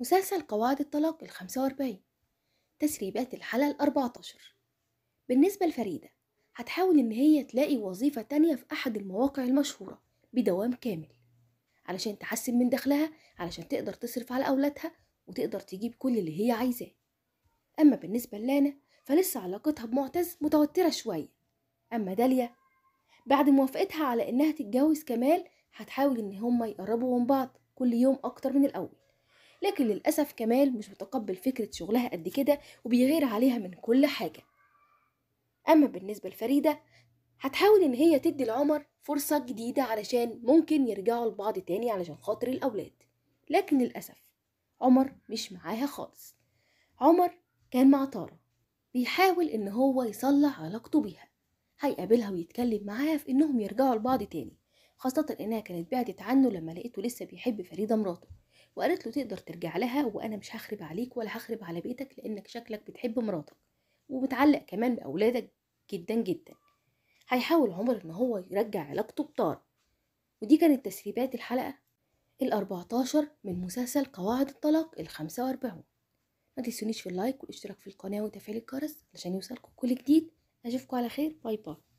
مسلسل قواعد الطلاق الخمسة وأربعين تسريبات الحلقة الأربعة عشر بالنسبة لفريدة هتحاول إن هي تلاقي وظيفة تانية في أحد المواقع المشهورة بدوام كامل علشان تحسن من دخلها علشان تقدر تصرف على أولادها وتقدر تجيب كل اللي هي عايزاه أما بالنسبة لانا فلسه علاقتها بمعتز متوترة شوية أما داليا بعد موافقتها على إنها تتجوز كمال هتحاول إن هما يقربوا من بعض كل يوم أكتر من الأول لكن للأسف كمال مش متقبل فكرة شغلها قد كده وبيغير عليها من كل حاجة أما بالنسبة لفريدة هتحاول إن هي تدي لعمر فرصة جديدة علشان ممكن يرجعوا لبعض تاني علشان خاطر الأولاد لكن للأسف عمر مش معاها خالص عمر كان مع طارة بيحاول إن هو يصلح علاقته بيها هيقابلها ويتكلم معاها في إنهم يرجعوا لبعض تاني خاصة إنها كانت بعدت عنه لما لقيته لسه بيحب فريدة مراته وقالت له تقدر ترجع لها وانا مش هخرب عليك ولا هخرب على بيتك لانك شكلك بتحب مراتك وبتعلق كمان باولادك جدا جدا هيحاول عمر ان هو يرجع علاقته بطارق ودي كانت تسريبات الحلقه ال14 من مسلسل قواعد الطلاق ال45 ما تنسونيش في اللايك والاشتراك في القناه وتفعيل الجرس عشان يوصلكم كل جديد اشوفكم على خير باي باي